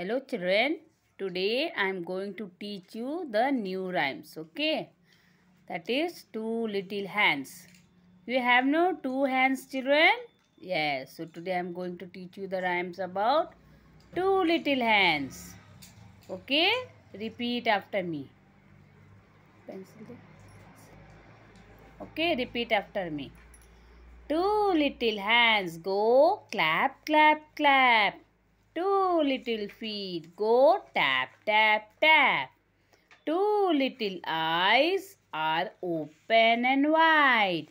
hello children today i am going to teach you the new rhymes okay that is two little hands you have no two hands children yes so today i am going to teach you the rhymes about two little hands okay repeat after me pencil okay repeat after me two little hands go clap clap clap Two little feet go tap, tap, tap. Two little eyes are open and wide.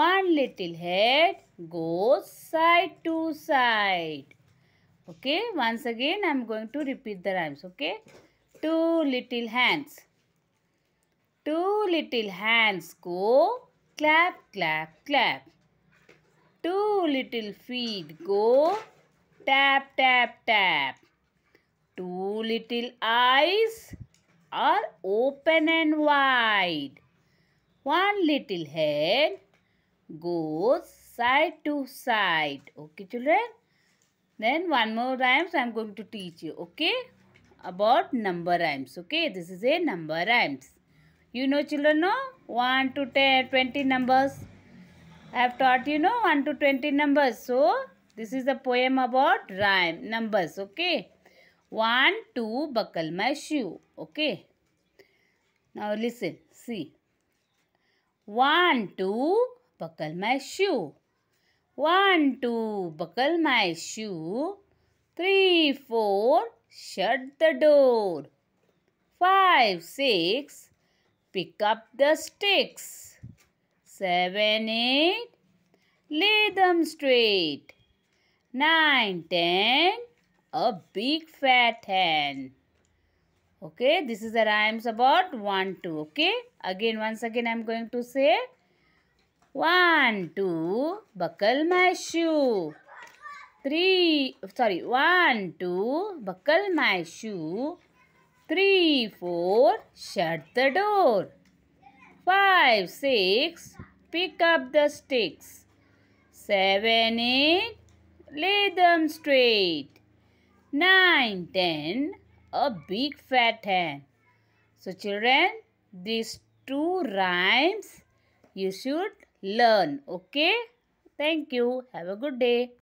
One little head goes side to side. Okay, once again I am going to repeat the rhymes. Okay, two little hands. Two little hands go clap, clap, clap. Two little feet go Tap, tap, tap. Two little eyes are open and wide. One little head goes side to side. Okay, children? Then one more rhymes I am going to teach you. Okay? About number rhymes. Okay? This is a number rhymes. You know children, no? 1 to 10, 20 numbers. I have taught you, know, 1 to 20 numbers. So, this is the poem about rhyme, numbers, okay. 1, 2, buckle my shoe, okay. Now listen, see. 1, 2, buckle my shoe. 1, 2, buckle my shoe. 3, 4, shut the door. 5, 6, pick up the sticks. 7, 8, lay them straight. 9, 10, a big fat hen. Okay, this is the rhymes about 1, 2. Okay, again, once again, I'm going to say 1, 2, buckle my shoe. 3, sorry, 1, 2, buckle my shoe. 3, 4, shut the door. 5, 6, pick up the sticks. 7, 8, Lay them straight. Nine, ten, a big fat hen. So children, these two rhymes you should learn. Okay? Thank you. Have a good day.